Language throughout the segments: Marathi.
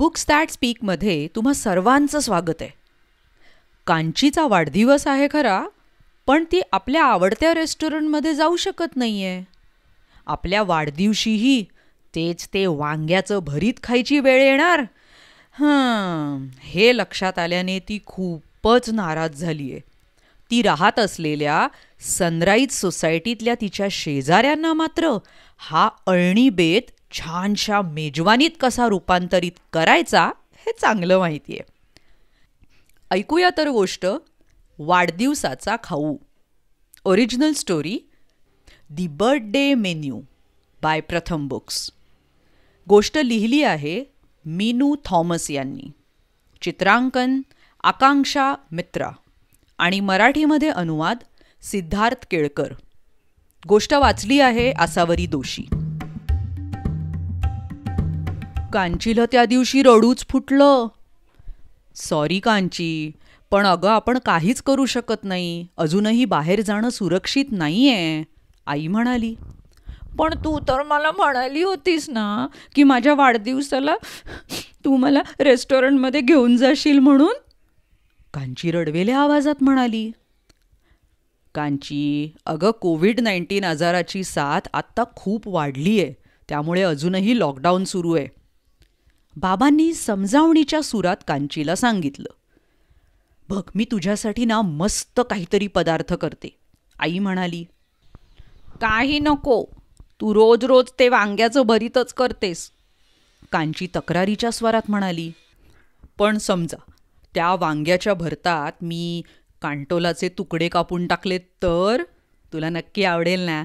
बुक्स दॅट स्पीकमध्ये तुम्हा सर्वांचं स्वागत आहे कांचीचा वाढदिवस आहे खरा पण ती आपल्या आवडत्या रेस्टॉरंटमध्ये जाऊ शकत नाही आहे आपल्या वाढदिवशीही तेच ते वांग्याचं भरीत खायची वेळ येणार हे लक्षात आल्याने ती खूपच नाराज झाली आहे ती राहत असलेल्या सनराईज सोसायटीतल्या तिच्या शेजाऱ्यांना मात्र हा अळणी बेत छानशा मेजवानीत कसा रूपांतरित करायचा हे चांगलं माहिती आहे ऐकूया तर गोष्ट वाढदिवसाचा खाऊ original story the birthday menu by Pratham books गोष्ट लिहिली आहे मीनू थॉमस यांनी चित्रांकन आकांक्षा मित्रा आणि मराठीमध्ये अनुवाद सिद्धार्थ केळकर गोष्ट वाचली आहे आसावरी दोषी कांचीला त्या दिवशी रडूच फुटलं सॉरी कांची पण अगं आपण काहीच करू शकत नाही अजूनही बाहेर जाणं सुरक्षित नाही आहे आई म्हणाली पण तू तर मला म्हणाली होतीस ना की माझ्या वाढदिवसाला तू मला रेस्टॉरंटमध्ये घेऊन जाशील म्हणून कांची रडवेल्या आवाजात म्हणाली कांची अगं कोविड नाईन्टीन आजाराची साथ आत्ता खूप वाढली आहे त्यामुळे अजूनही लॉकडाऊन सुरू आहे बाबांनी समजावणीच्या सुरात कांचीला सांगितलं बघ मी तुझ्यासाठी ना मस्त काहीतरी पदार्थ करते आई म्हणाली काही नको तू रोज रोज ते वांग्याचं भरीतच करतेस कांची तक्रारीच्या स्वरात म्हणाली पण समजा त्या वांग्याच्या भरतात मी कांटोलाचे तुकडे कापून टाकले तर तुला नक्की आवडेल ना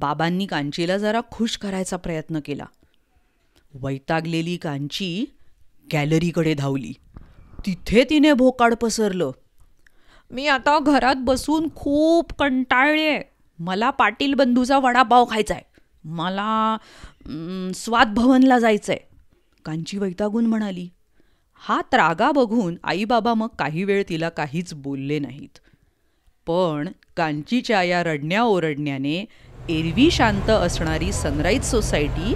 बाबांनी कांचीला जरा खुश करायचा प्रयत्न केला वैतागलेली कांची गॅलरीकडे धावली तिथे तिने भोकाड पसरलं मी आता घरात बसून खूप कंटाळले मला पाटील बंधूचा वडापाव खायचा आहे मला स्वाद भवनला जायचं कांची वैतागून म्हणाली हा त्रागा बघून आईबाबा मग काही वेळ तिला काहीच बोलले नाहीत पण कांचीच्या या रडण्या ओरडण्याने एरवी शांत असणारी सनराईज सोसायटी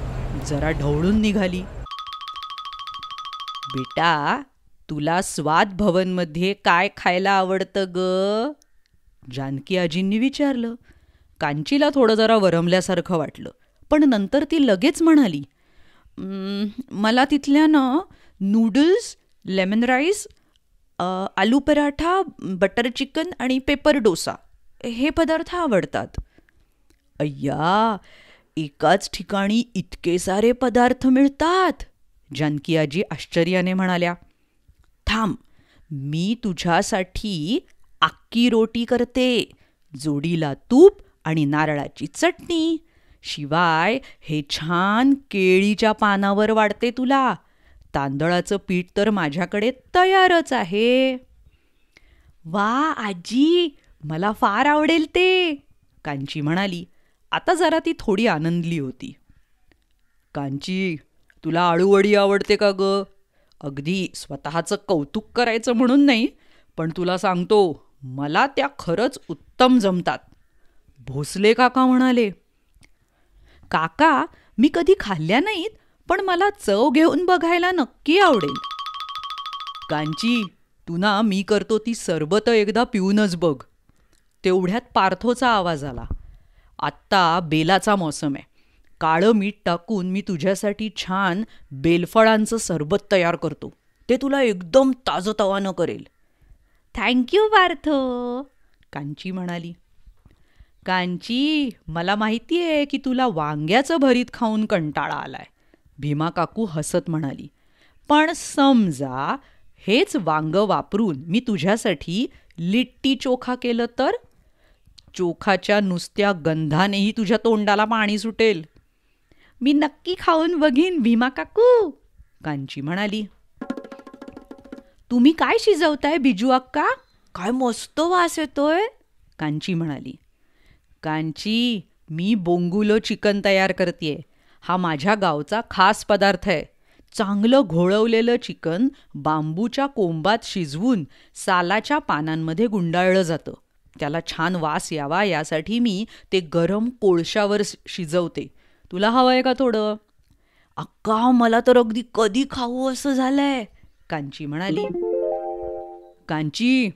जरा ढवळून निघाली बेटा तुला स्वाद भवनमध्ये काय खायला आवडतं ग जानकी आजींनी विचारलं कांचीला थोडं जरा वरमल्यासारखं वाटलं पण नंतर ती लगेच म्हणाली मला तिथल्या ना noodles lemon rice aloo paratha butter chicken आणि पेपर डोसा हे पदार्थ आवडतात अय्या एकाच ठिकाणी इतके सारे पदार्थ मिळतात जानकी आजी आश्चर्याने म्हणाल्या थांब मी तुझ्यासाठी आक्की रोटी करते जोडीला तूप आणि नारळाची चटणी शिवाय हे छान केळीच्या पानावर वाढते तुला तांदळाचं पीठ तर माझ्याकडे तयारच आहे वा आजी मला फार आवडेल ते कांची म्हणाली आता जरा ती थोडी आनंदली होती कांची तुला आळूवडी आवडते का ग अगदी स्वतःचं कौतुक करायचं म्हणून नाही पण तुला सांगतो मला त्या खरंच उत्तम जमतात भोसले काका म्हणाले काका मी कधी खाल्ल्या नाहीत पण मला चव घेऊन बघायला नक्की आवडेल कांची तुना मी करतो ती सरबत एकदा पिऊनच बघ तेवढ्यात पार्थोचा आवाज आला आत्ता बेलाचा मौसम आहे काळं मीठ टाकून मी तुझ्यासाठी छान बेलफळांचं सरबत तयार करतो ते तुला एकदम ताजतवानं करेल थँक्यू पार्थो कांची म्हणाली कांची मला माहिती आहे की तुला वांग्याचं भरीत खाऊन कंटाळा आलाय भीमा काकू हसत म्हणाली पण समजा हेच वांग वापरून मी तुझ्यासाठी लिट्टी चोखा केलं तर चोखाच्या नुसत्या गंधानेही तुझ्या तोंडाला पाणी सुटेल मी नक्की खाऊन बघीन भीमा काकू कांची म्हणाली तुम्ही काय शिजवताय बिजू अक्का काय मस्त वास येतोय कांची म्हणाली कांची मी बोंगुलो चिकन तयार करते हा माझ्या गावचा खास पदार्थ आहे चांगलं घोळवलेलं चिकन बांबूच्या कोंबात शिजवून सालाच्या पानांमध्ये गुंडाळलं जातं त्याला छान वास यावा यासाठी मी ते गरम कोळशावर शिजवते तुला हवं का थोडं अक्का मला तर अगदी कधी खाऊ असं झालंय कांची म्हणाली कांची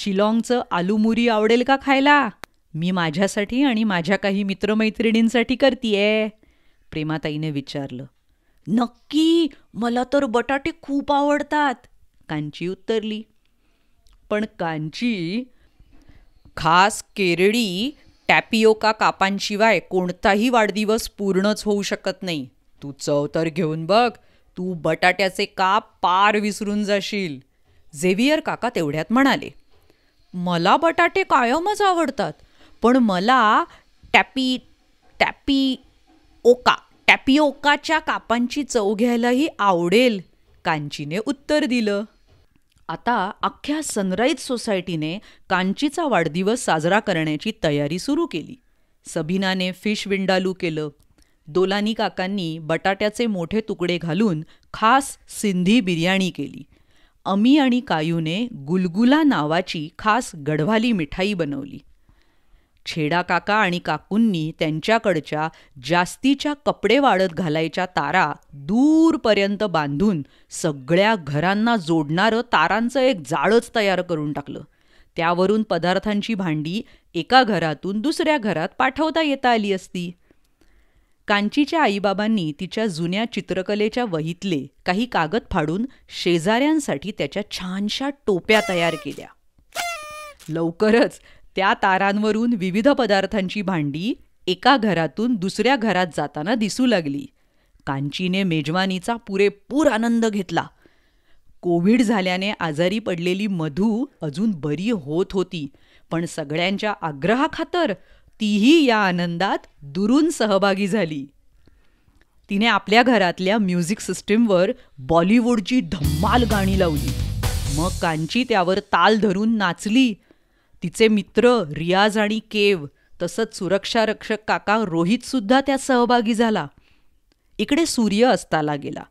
शिलाँगचं मुरी आवडेल का खायला मी माझ्यासाठी आणि माझ्या काही मित्रमैत्रिणींसाठी करतीये प्रेमाताईने विचारलं नक्की मला तर बटाटे खूप आवडतात कांची उत्तरली पण कांची खास केरडी टॅपिओका कापांशिवाय कोणताही वाढदिवस पूर्णच होऊ शकत नाही तू चव तर घेऊन बघ तू बटाट्याचे काप पार विसरून जाशील झेवियर काका तेवढ्यात म्हणाले मला बटाटे कायमच आवडतात पण मला टॅपी टॅपी ओका टॅपिओकाच्या कापांची चव घ्यायलाही आवडेल कांचीने उत्तर दिलं आता अख्ख्या सनराईज सोसायटीने कांचीचा वाढदिवस साजरा करण्याची तयारी सुरू केली सबिनाने फिश विंडालू केलं दोलानी काकांनी बटाट्याचे मोठे तुकडे घालून खास सिंधी बिर्याणी केली अमी आणि कायूने गुलगुला नावाची खास गढवाली मिठाई बनवली छेडा काका आणि काकूंनी त्यांच्याकडच्या जास्तीच्या कपडे वाळत घालायच्या तारा दूरपर्यंत बांधून सगळ्या घरांना जोडणारं तारांचं एक जाळच तयार करून टाकलं त्यावरून पदार्थांची भांडी एका घरातून दुसऱ्या घरात पाठवता येता आली असती कांचीच्या आईबाबांनी तिच्या जुन्या चित्रकलेच्या वहीतले काही कागद फाडून शेजाऱ्यांसाठी त्याच्या छानशा टोप्या तयार केल्या लवकरच त्या तारांवरून विविध पदार्थांची भांडी एका घरातून दुसऱ्या घरात जाताना दिसू लागली कांचीने मेजवानीचा पुरेपूर आनंद घेतला कोविड झाल्याने आजारी पडलेली मधू अजून बरी होत होती पण सगळ्यांच्या आग्रहाखातर तीही या आनंदात दुरून सहभागी झाली तिने आपल्या घरातल्या म्युझिक सिस्टीमवर बॉलिवूडची धम्माल गाणी लावली मग कांची त्यावर ताल धरून नाचली तिचे मित्र रियाज आणि केव तसंच रक्षक काका रोहितसुद्धा त्यात सहभागी झाला इकडे सूर्य असताला गेला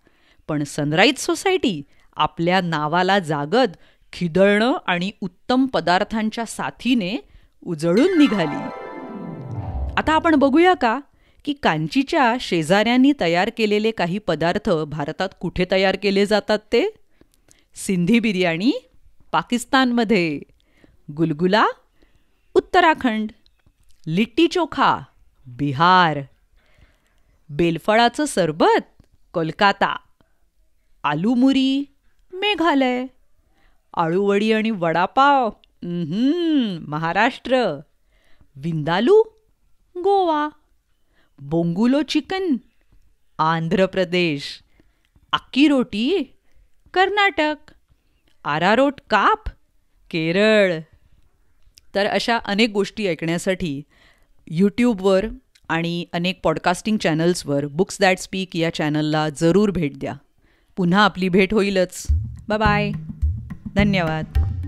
पण सनराईज सोसायटी आपल्या नावाला जागत खिदळणं आणि उत्तम पदार्थांच्या साथीने उजळून निघाली आता आपण बघूया का की कांचीच्या शेजाऱ्यांनी तयार केलेले काही पदार्थ भारतात कुठे तयार केले जातात ते सिंधी बिर्याणी पाकिस्तानमध्ये गुलगुला उत्तराखंड लिट्टी चोखा बिहार बेलफळाचं सरबत कोलकाता आलूमुरी मेघालय आळूवडी आणि वडापाव महाराष्ट्र विंदालू गोवा बोंगुलो चिकन आंध्र प्रदेश अक्की रोटी कर्नाटक आरारोट काप केरळ तर अशा अनेक गोष्टी ऐकण्यासाठी यूट्यूबवर आणि अनेक पॉडकास्टिंग चॅनल्सवर बुक्स दॅट स्पीक या चॅनलला जरूर भेट द्या पुन्हा आपली भेट होईलच बाय धन्यवाद